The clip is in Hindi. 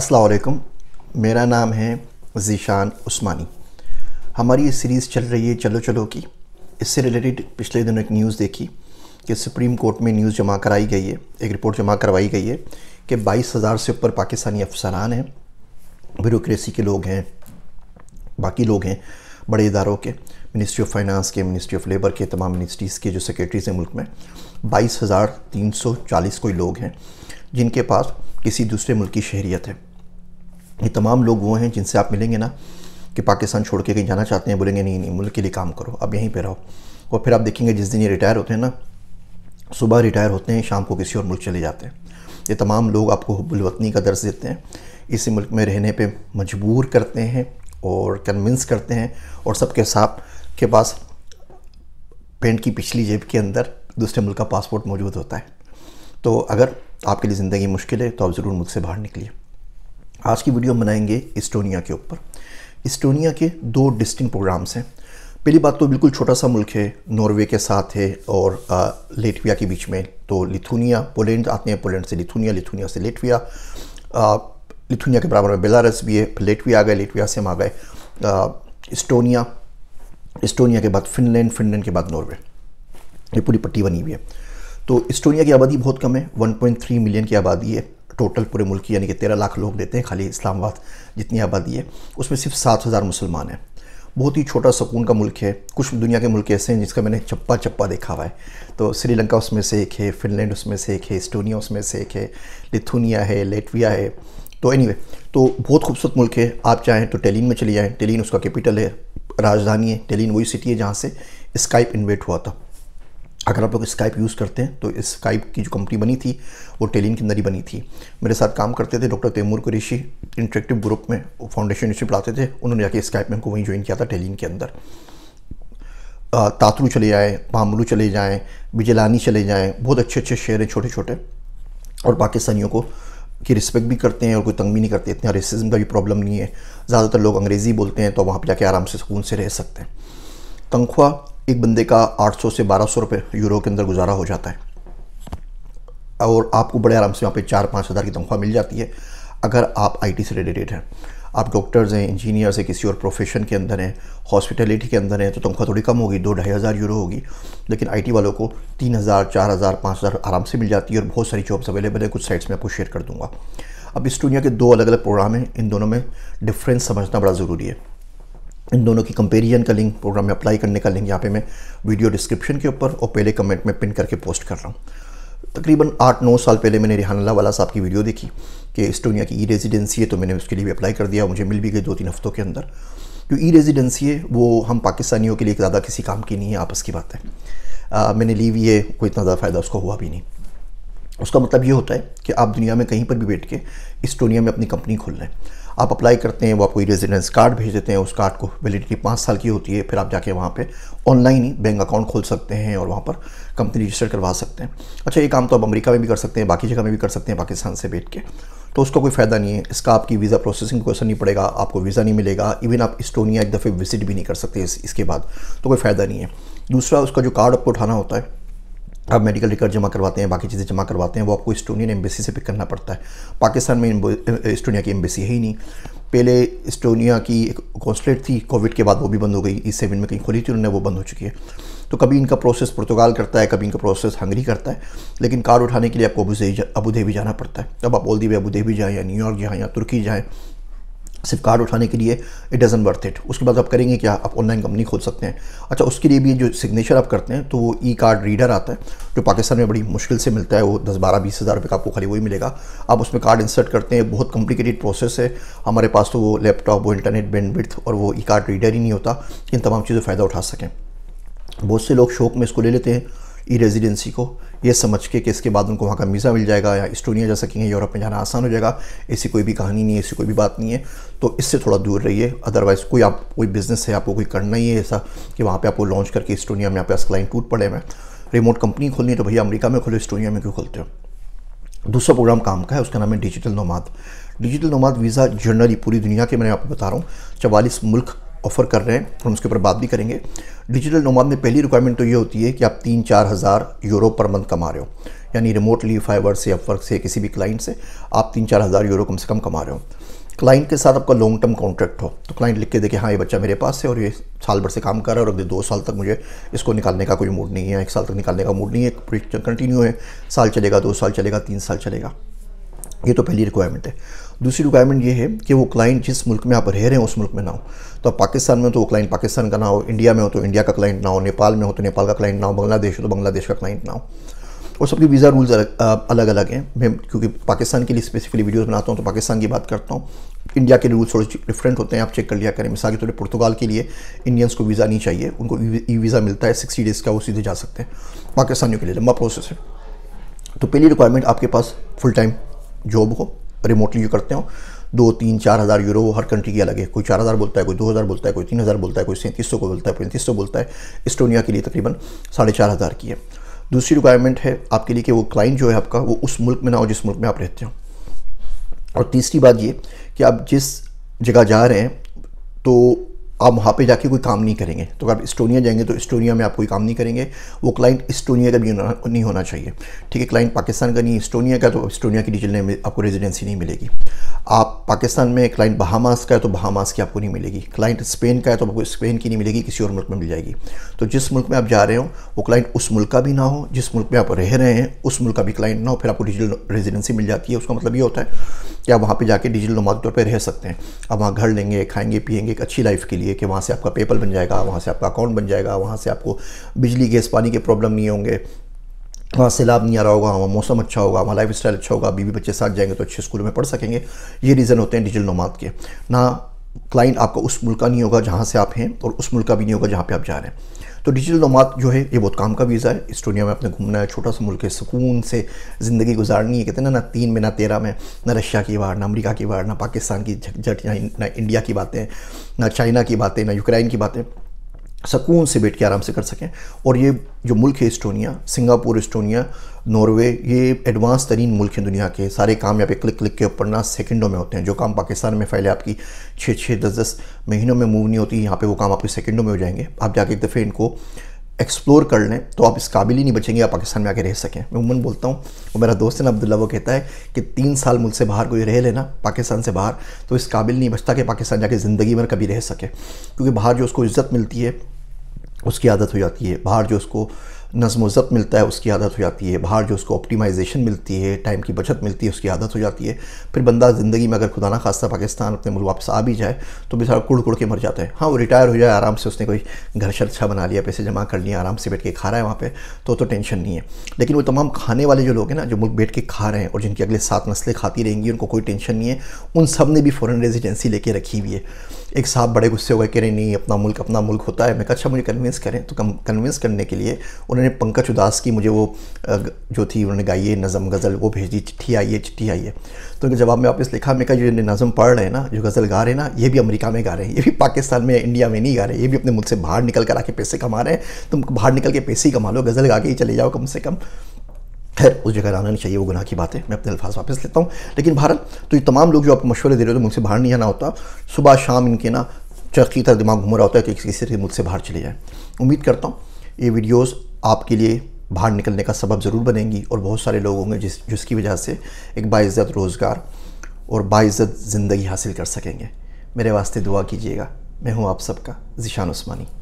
अस्सलाम मेरा नाम है ज़ीशान उस्मानी हमारी ये सीरीज़ चल रही है चलो चलो की इससे रिलेटेड पिछले दिनों एक न्यूज़ देखी कि सुप्रीम कोर्ट में न्यूज़ जमा कराई गई है एक रिपोर्ट जमा करवाई गई है कि बाईस हज़ार से ऊपर पाकिस्तानी अफसरान हैं ब्यूरोसी के लोग हैं बाकी लोग हैं बड़े इदारों के मिनिस्ट्री ऑफ फाइनेंस के मिनिस्ट्री ऑफ लेबर के तमाम मिनिस्ट्रीज़ के जो सेक्रेटरीज़ हैं मुल्क में बाईस हज़ार तीन सौ चालीस कोई लोग हैं जिनके पास किसी दूसरे मुल्क की शहरीत है ये तमाम लोग वो हैं जिनसे आप मिलेंगे ना कि पाकिस्तान छोड़ के कहीं जाना चाहते हैं बोलेंगे नहीं नहीं मुल्क के लिए काम करो अब यहीं पर रहो और फिर आप देखेंगे जिस दिन ये रिटायर होते हैं ना सुबह रिटायर होते हैं शाम को किसी और मुल्क चले जाते हैं ये तमाम लोग आपको हब्बुलवतनी का दर्ज देते हैं इसी मुल्क में रहने पर मजबूर करते हैं और कन्विंस करते हैं और सबके साथ के पास पेंट की पिछली जेब के अंदर दूसरे मुल्क का पासपोर्ट मौजूद होता है तो अगर आपके लिए ज़िंदगी मुश्किल है तो आप ज़रूर मुल्क से बाहर निकलिए आज की वीडियो बनाएंगे इस्टोनिया के ऊपर इस्टोनिया के दो डिस्टिंग प्रोग्राम्स हैं पहली बात तो बिल्कुल छोटा सा मुल्क है नॉर्वे के साथ है और लेटविया के बीच में तो लिथुनिया पोलैंड आते हैं पोलैंड से लिथुनिया लिथुनिया से लेटविया लिथुनिया के बराबर में बेलारस भी है लेटविया आ गए लेटविया से हम आ गए इस्टोनिया इस्टोनिया के बाद फिनलैंड फिनलैंड के बाद नॉर्वे ये पूरी पट्टी बनी हुई है तो इस्टोनिया की आबादी बहुत कम है 1.3 मिलियन की आबादी है टोटल पूरे मुल्क की यानी कि तेरह लाख लोग देते हैं खाली इस्लामाबाद जितनी आबादी है उसमें सिर्फ सात हज़ार मुसलमान हैं बहुत ही छोटा सुकून का मुल्क है कुछ दुनिया के मुल्क ऐसे हैं जिसका मैंने चप्पा चप्पा देखा हुआ है तो श्रीलंका उसमें से एक है फिनलैंड उसमें से एक है इस्टोनिया उसमें से एक है लिथुनिया है लेटविया है तो एनी anyway, तो बहुत खूबसूरत मुल्क है आप चाहें तो टेलिन में चले जाएँ टेलिन उसका कैपिटल है राजधानी है टेलिन वही सिटी है जहाँ से स्काइप इन्वेट हुआ था अगर आप लोग स्काइप यूज़ करते हैं तो स्काइप की जो कंपनी बनी थी वो टेलिन के अंदर ही बनी थी मेरे साथ काम करते थे doctor Taimur Qureshi interactive group में फाउंडेशन इंस्टी पढ़ाते थे उन्होंने जाके स्काइप में उनको वहीं ज्वाइन किया था टेलिन के अंदर तातरू चले जाएँ पामलू चले जाएँ बिजलानी चले जाएँ बहुत अच्छे अच्छे शहर हैं छोटे छोटे और पाकिस्तानियों को की रिस्पेक्ट भी करते हैं और कोई तंग भी नहीं करते इतना रेसिज्म का भी प्रॉब्लम नहीं है ज़्यादातर लोग अंग्रेज़ी बोलते हैं तो वहाँ पर जाके आराम से सुकून से रह सकते हैं तनख्वाह एक बंदे का 800 से 1200 रुपए यूरो के अंदर गुजारा हो जाता है और आपको बड़े आराम से वहाँ पे चार पाँच हज़ार की तनख्वाह मिल जाती है अगर आप आईटी से रिलेटेड हैं आप डॉक्टर्स हैं इंजीनियर्स हैं किसी और प्रोफेशन के अंदर हैं हॉस्पिटलिटी के अंदर हैं तो तनख्वाह थोड़ी कम होगी दो ढाई हज़ार यूरो होगी लेकिन आईटी वालों को तीन हज़ार चार हज़ार पाँच हज़ार आराम से मिल जाती है और बहुत सारी जॉब्स अवेलेबल है कुछ साइट्स में आपको शेयर कर दूँगा अब इस दुनिया के दो अलग अलग प्रोग्राम हैं इन दोनों में डिफरेंस समझना बड़ा ज़रूरी है इन दोनों की कंपेरिजन का लिंक प्रोग्राम में अप्लाई करने का लिंक यहाँ पे मैं वीडियो डिस्क्रिप्शन के ऊपर और पहले कमेंट में पिन करके पोस्ट कर रहा हूँ तकरीबन आठ नौ साल पहले मैंने रिहान अल्लाह वाला साहब की वीडियो देखी कि इस्टोनिया की ई रेजिडेंसी है तो मैंने उसके लिए भी अप्लाई कर दिया मुझे मिल भी गई दो तीन हफ्तों के अंदर जो ई रेजिडेंसी है वो हम पाकिस्तानियों के लिए ज़्यादा किसी काम की नहीं है आपस की बात है आ, मैंने ली हुई है कोई इतना ज़्यादा फ़ायदा उसको हुआ भी नहीं उसका मतलब ये होता है कि आप दुनिया में कहीं पर भी बैठ के इस्टोनिया में अपनी कंपनी खोल लें आप अप्लाई करते हैं वो आपको रेजिडेंस कार्ड भेज देते हैं उस कार्ड को वैलिडिटी पाँच साल की होती है फिर आप जाके वहाँ पे ऑनलाइन ही बैंक अकाउंट खोल सकते हैं और वहाँ पर कंपनी रजिस्टर करवा सकते हैं अच्छा ये काम तो आप अमेरिका में भी कर सकते हैं बाकी जगह में भी कर सकते हैं पाकिस्तान से बैठ के तो उसका कोई फ़ायदा नहीं है इसका आपकी वीज़ा प्रोसेसिंग को असर नहीं पड़ेगा आपको वीज़ा नहीं मिलेगा इवन आप इस्टोनिया एक दफ़े विजिट भी नहीं कर सकते इस, इसके बाद तो कोई फ़ायदा नहीं है दूसरा उसका जो कार्ड आपको उठाना होता है आप मेडिकल रिकॉर्ड जमा करवाते हैं बाकी चीज़ें जमा करवाते हैं वो आपको इस्टोनियन एम्बेसी से पिक करना पड़ता है पाकिस्तान में इस्टोनिया की एम्बेसी है ही नहीं पहले इस्टोनिया की एक कॉन्सलेट थी कोविड के बाद वो भी बंद हो गई ई e सेवन में कहीं खोली थी उन्होंने वो बंद हो चुकी है तो कभी इनका प्रोसेस पुर्तगाल करता है कभी इनका प्रोसेस हंगरी करता है लेकिन कार उठाने के लिए आपको अबू धेबी जाना पड़ता है अब आप ऑल दी अबू अबूधेबी जाएँ या न्यूयॉर्क जाएँ या तुर्की जाएँ सिर्फ कार्ड उठाने के लिए इट डज़न वर्थ इट उसके बाद आप करेंगे क्या आप ऑनलाइन कंपनी खोल सकते हैं अच्छा उसके लिए भी जो सिग्नेचर आप करते हैं तो वो ई कार्ड रीडर आता है जो पाकिस्तान में बड़ी मुश्किल से मिलता है वो दस बारह बीस हज़ार रुपये का आपको खाली वही मिलेगा आप उसमें कार्ड इंसर्ट करते हैं बहुत कॉम्प्लिकेटेड प्रोसेस है हमारे पास तो वो लैपटॉप वो इंटरनेट बैंड विथ और वो ई कार्ड रीडर ही नहीं होता इन तमाम चीज़ों फ़ायदा उठा सकें बहुत से लोग शौक में इसको ले लेते हैं ई रेजिडेंसी को ये समझ के कि इसके बाद उनको वहाँ का वीज़ा मिल जाएगा या इस्टोनिया जा सकेंगे यूरोप में जाना आसान हो जाएगा ऐसी कोई भी कहानी नहीं है ऐसी कोई भी बात नहीं है तो इससे थोड़ा दूर रहिए अदरवाइज़ कोई आप कोई बिज़नेस है आपको कोई करना ही है ऐसा कि वहाँ पर आपको लॉन्च करके इस्टोनिया में आप क्लाइंट टूट पड़े हैं रिमोट कंपनी खोलनी है तो भैया अमरीका में खोलो इस्टोनिया में क्यों खोलते हो दूसरा प्रोग्राम काम का है उसका नाम है digital nomad digital nomad visa generally पूरी दुनिया के मैंने आपको बता रहा हूँ चवालीस मुल्क ऑफ़र कर रहे हैं हम उसके ऊपर बात भी करेंगे डिजिटल नोमाद में पहली रिक्वायरमेंट तो ये होती है कि आप तीन चार हज़ार यूरो पर मंथ कमा रहे हो यानी रिमोटली फाइवर से अपवर्क से किसी भी क्लाइंट से आप तीन चार हज़ार यूरो कम से कम कमा रहे हो क्लाइंट के साथ आपका लॉन्ग टर्म कॉन्ट्रैक्ट हो तो क्लाइंट लिख के देखे हाँ ये बच्चा मेरे पास है और ये साल भर से काम कर रहा है और अगले दो साल तक मुझे इसको निकालने का कोई मूड नहीं है एक साल तक निकालने का मूड नहीं है कंटिन्यू है साल चलेगा दो साल चलेगा तीन साल चलेगा ये तो पहली रिक्वायरमेंट है दूसरी रिक्वायरमेंट ये है कि वो क्लाइंट जिस मुल्क में आप रह रहे हैं उस मुल्क में ना हो तो आप पाकिस्तान में तो वो क्लाइंट पाकिस्तान का ना हो इंडिया में हो तो इंडिया का क्लाइंट ना हो नेपाल में हो तो नेपाल का क्लाइंट ना हो बांग्लादेश हो तो बांग्लादेश का क्लाइंट ना हो और सबके वीज़ा रूल्स अलग अलग हैं मैं क्योंकि पाकिस्तान के लिए स्पेसिफिकली वीडियोज़ बनाता हूँ तो पाकिस्तान की बात करता हूँ इंडिया के रूल्स थोड़े डिफरेंट होते हैं आप चेक कर लिया करें मिसाल के तौर पर पुर्तगाल के लिए इंडियंस को वीज़ा नहीं चाहिए उनको ई वीज़ा मिलता है सिक्सटी डेज़ का वो सीधे जा सकते हैं पाकिस्तानियों के लिए लंबा प्रोसेस है तो पहली रिक्वायरमेंट आपके पास फुल टाइम जॉब हो रिमोटली करते हो दो तीन चार हज़ार यूरो हर कंट्री की अलग है कोई चार हज़ार बोलता है कोई दो हज़ार बोलता है कोई तीन हज़ार बोलता है कोई सैंतीस सौ को बोलता है पैंतीस सौ बोलता है इस्टोनिया के लिए तकरीबन साढ़े चार हज़ार की है दूसरी रिक्वायरमेंट है आपके लिए कि वो क्लाइंट जो है आपका वो उस मुल्क में ना हो जिस मुल्क में आप रहते हो और तीसरी बात ये कि आप जिस जगह जा रहे हैं तो आप वहाँ पे जाके कोई काम नहीं करेंगे तो अगर आप इस्टोनिया जाएंगे तो इस्टोनिया में आप कोई काम नहीं करेंगे वो क्लाइंट इस्टोनिया का भी नहीं होना चाहिए ठीक है क्लाइंट पाकिस्तान का नहीं इस्टोनिया का तो इस्टोनिया की डिटेल में आपको रेजिडेंसी नहीं मिलेगी आप पाकिस्तान में क्लाइंट बहामास का है तो बहामास की आपको नहीं मिलेगी क्लाइंट स्पेन का है तो आपको स्पेन की नहीं मिलेगी किसी और मुल्क में मिल जाएगी तो जिस मुल्क में आप जा रहे हो वो क्लाइंट उस मुल्क का भी ना हो जिस मुल्क में आप रह रहे हैं उस मुल्क का भी क्लाइंट ना हो फिर आपको डिजिटल रेजिडेंसी मिल जाती है उसका मतलब ये होता है कि आप वहाँ पर जाकर डिजिटल नुमा तौर पर रह सकते हैं आप वहाँ घर लेंगे खाएंगे पियेंगे एक अच्छी लाइफ के लिए लीजिए कि वहाँ से आपका पेपल बन जाएगा वहाँ से आपका अकाउंट बन जाएगा वहाँ से आपको बिजली गैस पानी के प्रॉब्लम नहीं होंगे वहाँ सैलाब नहीं आ रहा होगा वहाँ मौसम अच्छा होगा वहाँ लाइफ स्टाइल अच्छा होगा बीवी बच्चे साथ जाएंगे तो अच्छे स्कूल में पढ़ सकेंगे ये रीज़न होते हैं डिजिटल नमाद के ना क्लाइंट आपका उस मुल्क का नहीं होगा जहाँ से आप हैं और उस मुल्क का भी नहीं होगा जहाँ पे आप जा रहे हैं तो डिजिटल नमात जो है ये बहुत काम का वीज़ा है इस में आपने घूमना है छोटा सा मुल्क है सुकून से ज़िंदगी गुजारनी है कहते हैं ना ना तीन में ना तेरह में ना रशिया की बार ना अमरीका की बार ना पाकिस्तान की झट ना इंडिया की बातें ना चाइना की बातें ना यूक्रेन की बातें सकून से बैठ के आराम से कर सकें और ये जो मुल्क है इस्टोनिया सिंगापुर इस्टोनिया नॉर्वे ये एडवांस तरीन मुल्क हैं दुनिया के सारे काम यहाँ पे क्लिक क्लिक के ऊपर ना सेकंडों में होते हैं जो काम पाकिस्तान में फैले आपकी छः छः दस दस महीनों में मूव नहीं होती यहाँ पे वो काम आपके सेकंडों में हो जाएंगे आप जाके एक दफ़े इनको एक्सप्लोर कर लें तो आप इस काबिल ही नहीं बचेंगे आप पाकिस्तान में आके रह सकें मैं उमन बोलता हूँ और मेरा दोस्त है ना अब्दुल्ला वो कहता है कि तीन साल से बाहर कोई रह लेना पाकिस्तान से बाहर तो इस काबिल नहीं बचता कि पाकिस्तान जाके ज़िंदगी भर कभी रह सके क्योंकि बाहर जो उसको इज़्ज़त मिलती है उसकी आदत हो जाती है बाहर जो उसको नज़म ज़ब मिलता है उसकी आदत हो जाती है बाहर जो उसको ऑप्टिमाइजेशन मिलती है टाइम की बचत मिलती है उसकी आदत हो जाती है फिर बंदा ज़िंदगी में अगर खुदा ना खास्ता पाकिस्तान अपने मुल्क वापस आ भी जाए तो बेचारा कुड़ कुड़ के मर जाता है हाँ वो रिटायर हो जाए आराम से उसने कोई घर शर अच्छा बना लिया पैसे जमा कर लिए आराम से बैठ के खा रहा है वहाँ पर तो तो टेंशन नहीं है लेकिन वो तमाम खाने वाले जो लोग हैं ना जो मुल्क बैठ के खा रहे हैं और जिनकी अगले सात नस्लें खाती रहेंगी उनको कोई टेंशन नहीं है उन सब ने भी फ़ॉरन रेजिडेंसी लेके रखी हुई है एक साहब बड़े गुस्से हो गए कि नहीं नहीं अपना मुल्क अपना मुल्क होता है मैं कहा अच्छा मुझे कन्विंस करें तो कन्विंस करने के लिए उन्होंने पंकज उदास की मुझे वो जो थी उन्होंने गाई है नज़म गज़ल वो भेजी चिट्ठी आई है चिट्ठी आई है तो उनके जवाब में वापस लिखा मैं कहा जो नज़म पढ़ रहे हैं ना जो गज़ल गा रहे हैं ना ये भी अमरीका में गा रहे हैं ये भी पाकिस्तान में इंडिया में नहीं गा रहे ये भी अपने मुल्क से बाहर निकल कर आके पैसे कमा रहे हैं तुम बाहर निकल के पैसे ही कमा लो गज़ल गा के ही चले जाओ कम से कम खैर उस जगह रहना नहीं चाहिए वो गुनाह की बात है मैं अपने अल्फाज वापस लेता हूँ लेकिन भारत तो ये तमाम लोग जो आपको मशवरे दे रहे हो तो मुझसे बाहर नहीं आना होता सुबह शाम इनके ना चरखी तरह दिमाग घूम रहा होता है कि किसी से मुझसे बाहर चले जाए उम्मीद करता हूँ ये वीडियोज़ आपके लिए बाहर निकलने का सबब ज़रूर बनेंगी और बहुत सारे लोग होंगे जिस जिसकी वजह से एक बाज़त रोज़गार और बाज्ज़त ज़िंदगी हासिल कर सकेंगे मेरे वास्ते दुआ कीजिएगा मैं हूँ आप सबका ज़िशान उस्मानी